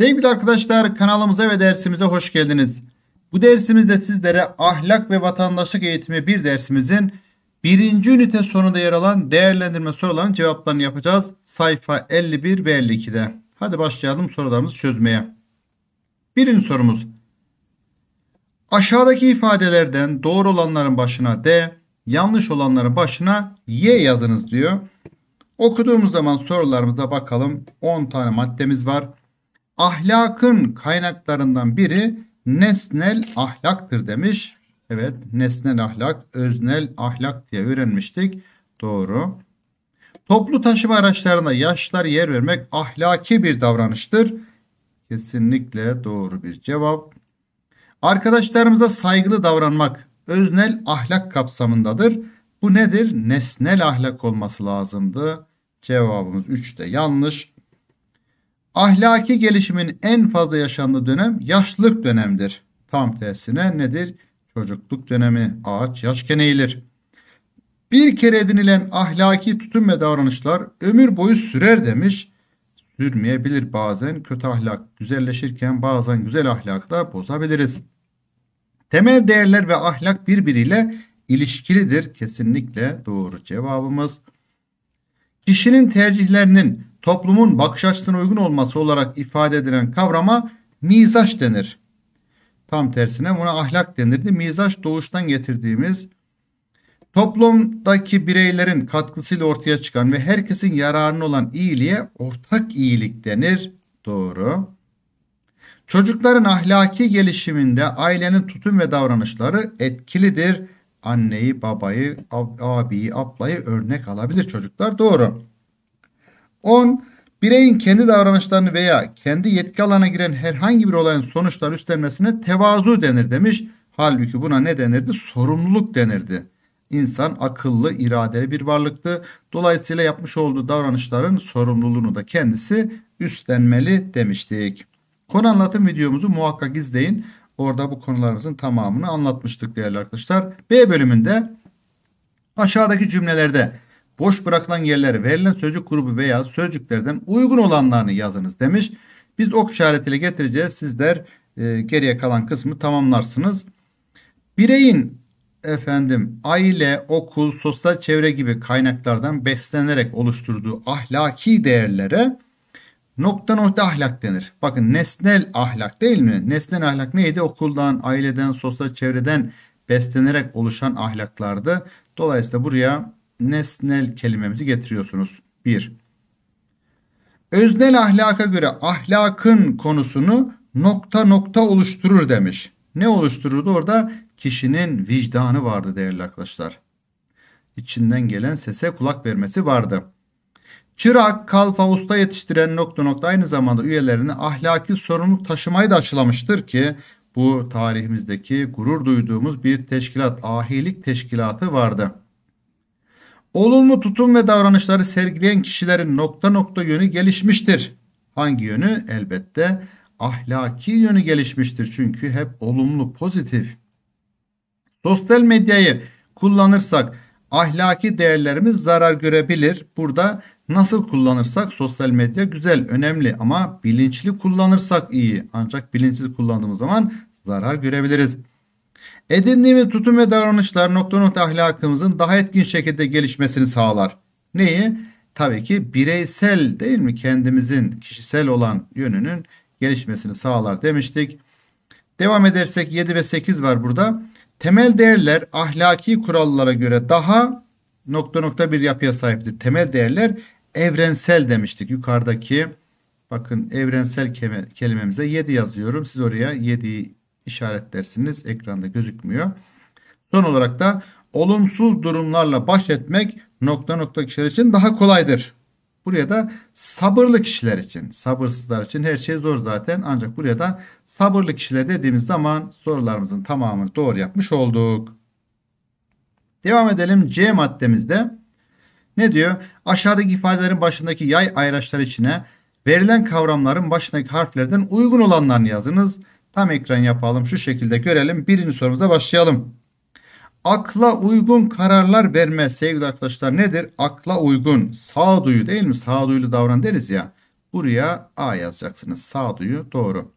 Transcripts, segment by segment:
Sevgili arkadaşlar kanalımıza ve dersimize hoş geldiniz. Bu dersimizde sizlere ahlak ve vatandaşlık eğitimi bir dersimizin birinci ünite sonunda yer alan değerlendirme sorularının cevaplarını yapacağız. Sayfa 51 ve 52'de. Hadi başlayalım sorularımızı çözmeye. Birinci sorumuz. Aşağıdaki ifadelerden doğru olanların başına D, yanlış olanların başına Y yazınız diyor. Okuduğumuz zaman sorularımıza bakalım. 10 tane maddemiz var. Ahlakın kaynaklarından biri nesnel ahlaktır demiş. Evet nesnel ahlak, öznel ahlak diye öğrenmiştik. Doğru. Toplu taşıma araçlarında yaşlar yer vermek ahlaki bir davranıştır. Kesinlikle doğru bir cevap. Arkadaşlarımıza saygılı davranmak öznel ahlak kapsamındadır. Bu nedir? Nesnel ahlak olması lazımdı. Cevabımız 3 de yanlış. Ahlaki gelişimin en fazla yaşandığı dönem yaşlılık dönemidir. Tam tersine nedir? Çocukluk dönemi ağaç yaşken eğilir. Bir kere edinilen ahlaki tutum ve davranışlar ömür boyu sürer demiş. Sürmeyebilir bazen kötü ahlak güzelleşirken bazen güzel ahlak da bozabiliriz. Temel değerler ve ahlak birbiriyle ilişkilidir. Kesinlikle doğru cevabımız. Kişinin tercihlerinin toplumun bakış açısına uygun olması olarak ifade edilen kavrama mizaç denir. Tam tersine buna ahlak denirdi. Mizaç doğuştan getirdiğimiz toplumdaki bireylerin katkısıyla ortaya çıkan ve herkesin yararını olan iyiliğe ortak iyilik denir. Doğru. Çocukların ahlaki gelişiminde ailenin tutum ve davranışları etkilidir. Anneyi, babayı, ab abiyi, ablayı örnek alabilir çocuklar. Doğru. 10. Bireyin kendi davranışlarını veya kendi yetki alana giren herhangi bir olayın sonuçları üstlenmesine tevazu denir demiş. Halbuki buna ne denirdi? Sorumluluk denirdi. İnsan akıllı, iradeli bir varlıktı. Dolayısıyla yapmış olduğu davranışların sorumluluğunu da kendisi üstlenmeli demiştik. Konu anlatım videomuzu muhakkak izleyin. Orada bu konularımızın tamamını anlatmıştık değerli arkadaşlar. B bölümünde aşağıdaki cümlelerde Boş bırakılan yerlere verilen sözcük grubu veya sözcüklerden uygun olanlarını yazınız demiş. Biz ok işaretiyle getireceğiz. Sizler e, geriye kalan kısmı tamamlarsınız. Bireyin efendim aile, okul, sosyal çevre gibi kaynaklardan beslenerek oluşturduğu ahlaki değerlere nokta nokta ahlak denir. Bakın nesnel ahlak değil mi? Nesnel ahlak neydi? Okuldan, aileden, sosyal çevreden beslenerek oluşan ahlaklardı. Dolayısıyla buraya nesnel kelimemizi getiriyorsunuz. 1. Öznel ahlaka göre ahlakın konusunu nokta nokta oluşturur demiş. Ne oluştururdu orada? Kişinin vicdanı vardı değerli arkadaşlar. İçinden gelen sese kulak vermesi vardı. Çırak, kalfa, usta yetiştiren nokta nokta aynı zamanda üyelerine ahlaki sorumluluk taşımayı da aşılamıştır ki bu tarihimizdeki gurur duyduğumuz bir teşkilat, ahilik teşkilatı vardı.'' Olumlu tutum ve davranışları sergileyen kişilerin nokta nokta yönü gelişmiştir. Hangi yönü? Elbette ahlaki yönü gelişmiştir. Çünkü hep olumlu, pozitif. Sosyal medyayı kullanırsak ahlaki değerlerimiz zarar görebilir. Burada nasıl kullanırsak sosyal medya güzel, önemli ama bilinçli kullanırsak iyi. Ancak bilinçsiz kullandığımız zaman zarar görebiliriz. Edindiğimiz tutum ve davranışlar nokta nokta ahlakımızın daha etkin şekilde gelişmesini sağlar. Neyi? Tabii ki bireysel değil mi? Kendimizin kişisel olan yönünün gelişmesini sağlar demiştik. Devam edersek 7 ve 8 var burada. Temel değerler ahlaki kurallara göre daha nokta nokta bir yapıya sahiptir. Temel değerler evrensel demiştik. Yukarıdaki bakın evrensel kelime, kelimemize 7 yazıyorum. Siz oraya 7'yi işaretlersiniz. Ekranda gözükmüyor. Son olarak da olumsuz durumlarla baş etmek nokta nokta kişiler için daha kolaydır. Buraya da sabırlı kişiler için, sabırsızlar için her şey zor zaten. Ancak buraya da sabırlı kişiler dediğimiz zaman sorularımızın tamamını doğru yapmış olduk. Devam edelim C maddemizde. Ne diyor? Aşağıdaki ifadelerin başındaki yay ayraçlar içine verilen kavramların başındaki harflerden uygun olanlarını yazınız. Tam ekran yapalım. Şu şekilde görelim. Birinci sorumuza başlayalım. Akla uygun kararlar verme sevgili arkadaşlar nedir? Akla uygun. Sağduyu değil mi? Sağduyulu davran deriz ya. Buraya A yazacaksınız. Sağduyu doğru.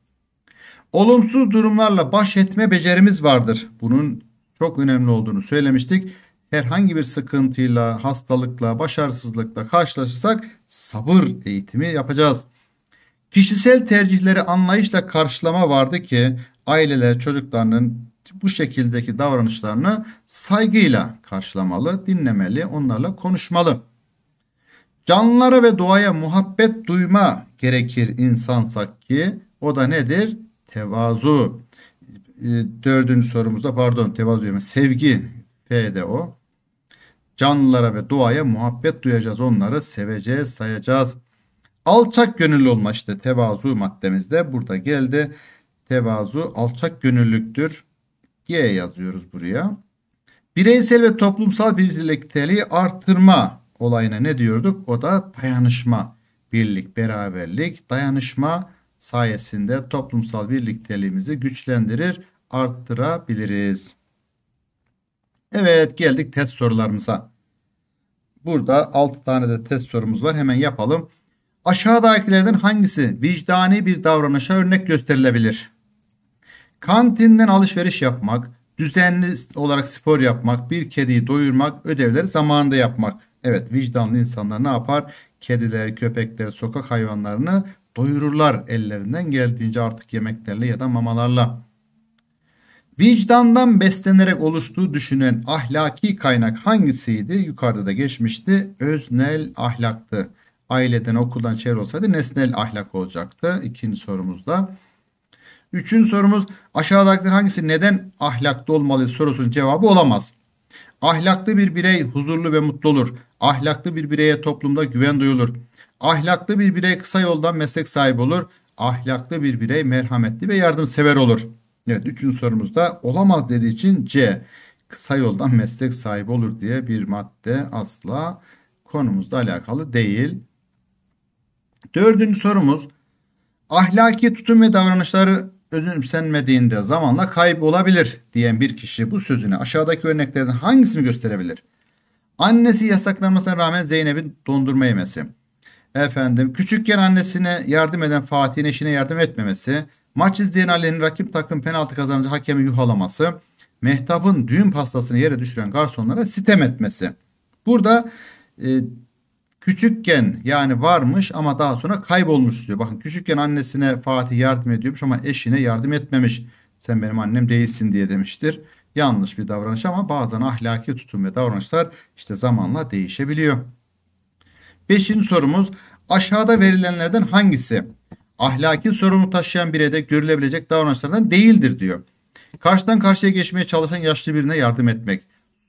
Olumsuz durumlarla baş etme becerimiz vardır. Bunun çok önemli olduğunu söylemiştik. Herhangi bir sıkıntıyla, hastalıkla, başarısızlıkla karşılaşırsak sabır eğitimi yapacağız. Kişisel tercihleri anlayışla karşılama vardı ki aileler çocuklarının bu şekildeki davranışlarını saygıyla karşılamalı, dinlemeli, onlarla konuşmalı. Canlılara ve doğaya muhabbet duyma gerekir insansak ki o da nedir? Tevazu. Ee, dördüncü sorumuzda pardon tevazu diyorum. Sevgi. P'de o. Canlılara ve doğaya muhabbet duyacağız onları. Seveceğiz, sayacağız. Alçak gönüllü olma işte tevazu maddemizde burada geldi. Tevazu alçak gönüllüktür. G yazıyoruz buraya. Bireysel ve toplumsal birlikteliği artırma olayına ne diyorduk? O da dayanışma, birlik, beraberlik, dayanışma sayesinde toplumsal birlikteliğimizi güçlendirir, arttırabiliriz. Evet geldik test sorularımıza. Burada 6 tane de test sorumuz var. Hemen yapalım. Aşağıdakilerden hangisi vicdani bir davranışa örnek gösterilebilir? Kantinden alışveriş yapmak, düzenli olarak spor yapmak, bir kediyi doyurmak, ödevleri zamanında yapmak. Evet vicdanlı insanlar ne yapar? Kediler, köpekler, sokak hayvanlarını doyururlar ellerinden geldiğince artık yemeklerle ya da mamalarla. Vicdandan beslenerek oluştuğu düşünen ahlaki kaynak hangisiydi? Yukarıda da geçmişti. Öznel ahlaktı aileden, okuldan, çevre olsaydı nesnel ahlak olacaktı. İkinci sorumuzda. Üçüncü sorumuz aşağıdakiler hangisi neden ahlaklı olmalı sorusunun cevabı olamaz. Ahlaklı bir birey huzurlu ve mutlu olur. Ahlaklı bir bireye toplumda güven duyulur. Ahlaklı bir birey kısa yoldan meslek sahibi olur. Ahlaklı bir birey merhametli ve yardımsever olur. Evet üçüncü sorumuzda olamaz dediği için C. Kısa yoldan meslek sahibi olur diye bir madde asla konumuzda alakalı değil. Dördüncü sorumuz ahlaki tutum ve davranışları özümsenmediğinde zamanla kayıp olabilir diyen bir kişi bu sözünü aşağıdaki örneklerden hangisini gösterebilir? Annesi yasaklanmasına rağmen Zeynep'in dondurma yemesi. Efendim küçükken annesine yardım eden Fatih'in eşine yardım etmemesi. Maç izleyen Ali'nin rakip takım penaltı kazanınca hakemi yuhalaması. Mehtap'ın düğün pastasını yere düşüren garsonlara sitem etmesi. Burada e, Küçükken yani varmış ama daha sonra kaybolmuş diyor. Bakın küçükken annesine Fatih yardım ediyormuş ama eşine yardım etmemiş. Sen benim annem değilsin diye demiştir. Yanlış bir davranış ama bazen ahlaki tutum ve davranışlar işte zamanla değişebiliyor. Beşinci sorumuz aşağıda verilenlerden hangisi ahlaki sorumlu taşıyan birede görülebilecek davranışlardan değildir diyor. Karşıdan karşıya geçmeye çalışan yaşlı birine yardım etmek.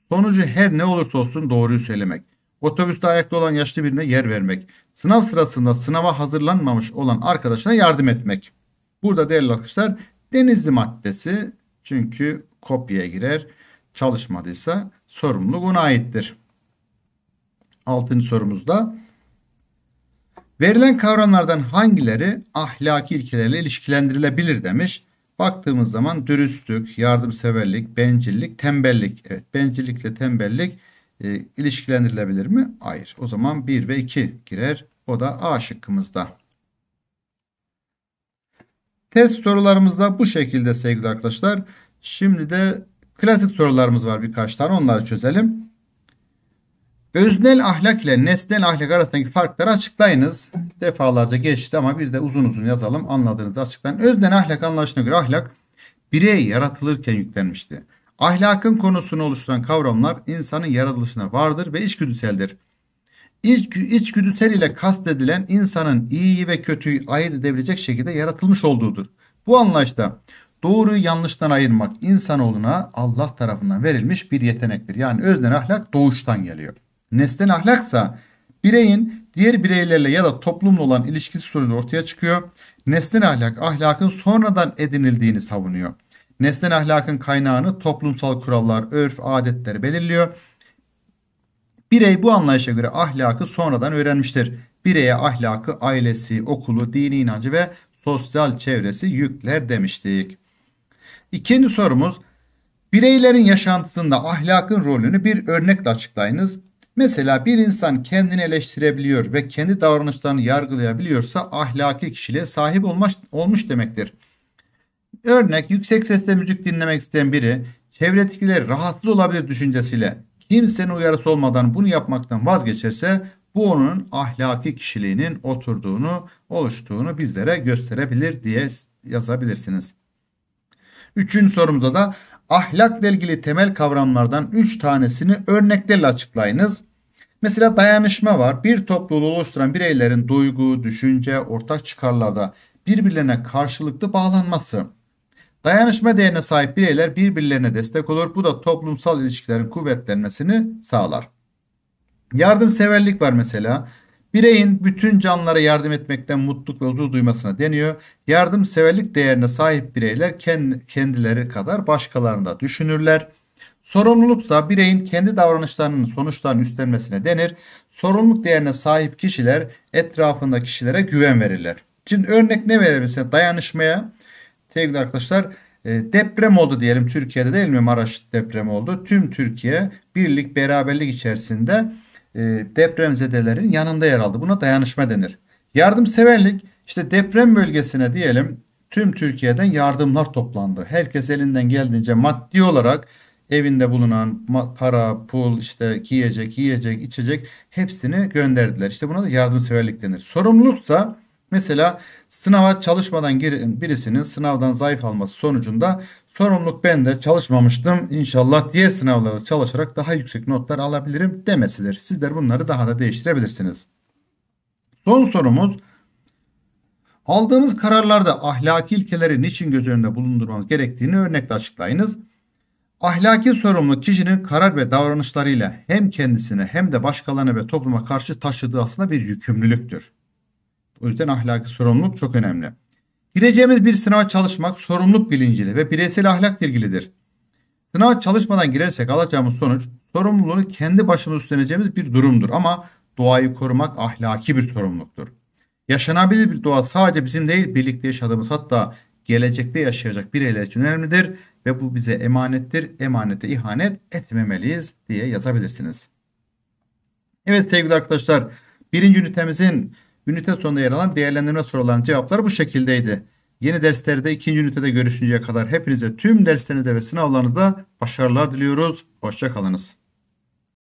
Sonucu her ne olursa olsun doğruyu söylemek. Otobüste ayakta olan yaşlı birine yer vermek. Sınav sırasında sınava hazırlanmamış olan arkadaşına yardım etmek. Burada değerli arkadaşlar denizli maddesi çünkü kopyaya girer. Çalışmadıysa sorumluluk ona aittir. Altıncı sorumuzda verilen kavramlardan hangileri ahlaki ilkelerle ilişkilendirilebilir demiş. Baktığımız zaman dürüstlük, yardımseverlik, bencillik, tembellik. Evet bencillikle tembellik e, ilişkilendirilebilir mi? Hayır. O zaman 1 ve 2 girer. O da A şıkkımızda. Test sorularımızda bu şekilde sevgili arkadaşlar. Şimdi de klasik sorularımız var birkaç tane onları çözelim. Öznel ahlak ile nesnel ahlak arasındaki farkları açıklayınız. Defalarca geçti ama bir de uzun uzun yazalım anladığınızı açıklayın. Öznel ahlak anlayışına göre ahlak birey yaratılırken yüklenmişti. Ahlakın konusunu oluşturan kavramlar insanın yaratılışına vardır ve içgüdüseldir. İç, içgüdüsel ile kastedilen insanın iyiyi ve kötüyü ayırt edebilecek şekilde yaratılmış olduğudur. Bu anlayışta doğruyu yanlıştan ayırmak insanoğluna Allah tarafından verilmiş bir yetenektir. Yani özden ahlak doğuştan geliyor. Nesnen ahlaksa bireyin diğer bireylerle ya da toplumla olan ilişkisi sonucu ortaya çıkıyor. Nesnen ahlak ahlakın sonradan edinildiğini savunuyor. Nesnel ahlakın kaynağını toplumsal kurallar, örf, adetler belirliyor. Birey bu anlayışa göre ahlakı sonradan öğrenmiştir. Bireye ahlakı ailesi, okulu, dini inancı ve sosyal çevresi yükler demiştik. İkinci sorumuz bireylerin yaşantısında ahlakın rolünü bir örnekle açıklayınız. Mesela bir insan kendini eleştirebiliyor ve kendi davranışlarını yargılayabiliyorsa ahlaki kişiliğe sahip olmuş demektir. Örnek yüksek sesle müzik dinlemek isteyen biri çevredekileri rahatsız olabilir düşüncesiyle kimsenin uyarısı olmadan bunu yapmaktan vazgeçerse bu onun ahlaki kişiliğinin oturduğunu, oluştuğunu bizlere gösterebilir diye yazabilirsiniz. Üçüncü sorumuzda da ahlakla ilgili temel kavramlardan üç tanesini örneklerle açıklayınız. Mesela dayanışma var. Bir topluluğu oluşturan bireylerin duygu, düşünce, ortak çıkarlarda birbirlerine karşılıklı bağlanması. Dayanışma değerine sahip bireyler birbirlerine destek olur. Bu da toplumsal ilişkilerin kuvvetlenmesini sağlar. Yardımseverlik var mesela. Bireyin bütün canlılara yardım etmekten mutluluk ve huzur duymasına deniyor. Yardımseverlik değerine sahip bireyler kendileri kadar başkalarını da düşünürler. Sorumluluksa bireyin kendi davranışlarının sonuçlarını üstlenmesine denir. Sorumluluk değerine sahip kişiler etrafında kişilere güven verirler. Şimdi örnek ne verebilirse dayanışmaya sevgili arkadaşlar e, deprem oldu diyelim Türkiye'de değil mi Maraş depremi oldu. Tüm Türkiye birlik beraberlik içerisinde e, depremzedelerin yanında yer aldı. Buna dayanışma denir. Yardımseverlik işte deprem bölgesine diyelim tüm Türkiye'den yardımlar toplandı. Herkes elinden geldiğince maddi olarak evinde bulunan para, pul, işte yiyecek, yiyecek, içecek hepsini gönderdiler. İşte buna da yardımseverlik denir. Sorumluluk da Mesela sınava çalışmadan giren birisinin sınavdan zayıf alması sonucunda sorumluluk de çalışmamıştım. İnşallah diğer sınavlarda çalışarak daha yüksek notlar alabilirim demesidir. Sizler bunları daha da değiştirebilirsiniz. Son sorumuz aldığımız kararlarda ahlaki ilkeleri niçin göz önünde bulundurmamız gerektiğini örnekle açıklayınız. Ahlaki sorumluluk kişinin karar ve davranışlarıyla hem kendisine hem de başkalarına ve topluma karşı taşıdığı aslında bir yükümlülüktür. O yüzden ahlaki sorumluluk çok önemli. Gireceğimiz bir sınava çalışmak sorumluluk bilinciyle ve bireysel ahlakla ilgilidir. Sınava çalışmadan girersek alacağımız sonuç sorumluluğunu kendi başımıza üstleneceğimiz bir durumdur ama doğayı korumak ahlaki bir sorumluluktur. Yaşanabilir bir doğa sadece bizim değil birlikte yaşadığımız hatta gelecekte yaşayacak bireyler için önemlidir ve bu bize emanettir. Emanete ihanet etmemeliyiz diye yazabilirsiniz. Evet sevgili arkadaşlar birinci ünitemizin Ünite sonunda yer alan değerlendirme sorularının cevapları bu şekildeydi. Yeni derslerde ikinci ünitede görüşünceye kadar hepinize tüm derslerinizde ve sınavlarınızda başarılar diliyoruz. Hoşçakalınız.